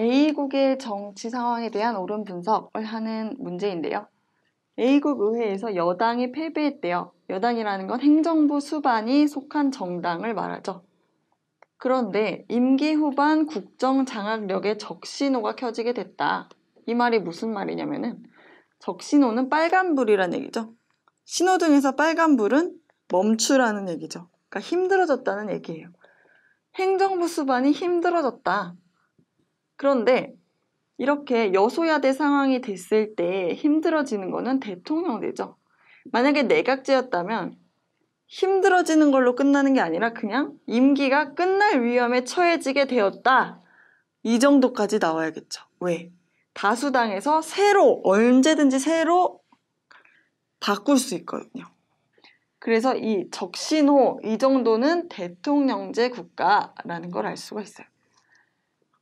A국의 정치 상황에 대한 옳은 분석을 하는 문제인데요. A국 의회에서 여당이 패배했대요. 여당이라는 건 행정부 수반이 속한 정당을 말하죠. 그런데 임기 후반 국정 장악력에 적신호가 켜지게 됐다. 이 말이 무슨 말이냐면은 적신호는 빨간불이란 얘기죠. 신호등에서 빨간불은 멈추라는 얘기죠. 그러니까 힘들어졌다는 얘기예요. 행정부 수반이 힘들어졌다. 그런데 이렇게 여소야대 상황이 됐을 때 힘들어지는 거는 대통령되죠 만약에 내각제였다면 힘들어지는 걸로 끝나는 게 아니라 그냥 임기가 끝날 위험에 처해지게 되었다. 이 정도까지 나와야겠죠. 왜? 다수당에서 새로, 언제든지 새로 바꿀 수 있거든요. 그래서 이 적신호, 이 정도는 대통령제 국가라는 걸 알 수가 있어요.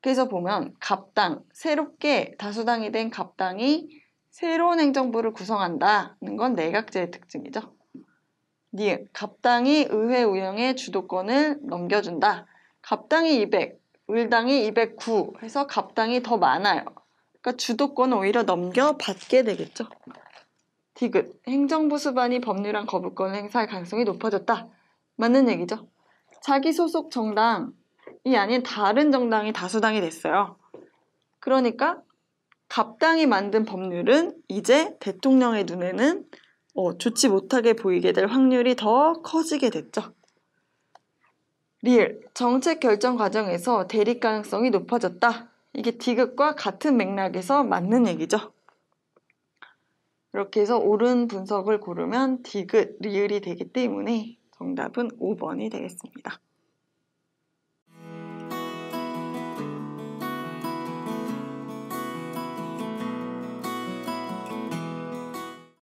그래서 보면 갑당, 새롭게 다수당이 된 갑당이 새로운 행정부를 구성한다는 건 내각제의 특징이죠. 니은, 갑당이 의회 운영의 주도권을 넘겨준다. 갑당이 200, 을당이 209 해서 갑당이 더 많아요. 그러니까 주도권을 오히려 넘겨받게 되겠죠. 디귿, 행정부 수반이 법률안 거부권을 행사할 가능성이 높아졌다. 맞는 얘기죠. 자기 소속 정당 이 아닌 다른 정당이 다수당이 됐어요. 그러니까 갑당이 만든 법률은 이제 대통령의 눈에는 어, 좋지 못하게 보이게 될 확률이 더 커지게 됐죠. 리을 정책 결정 과정에서 대립 가능성이 높아졌다. 이게 디귿과 같은 맥락에서 맞는 얘기죠. 이렇게 해서 옳은 분석을 고르면 디귿, 리을이 되기 때문에 정답은 5번이 되겠습니다.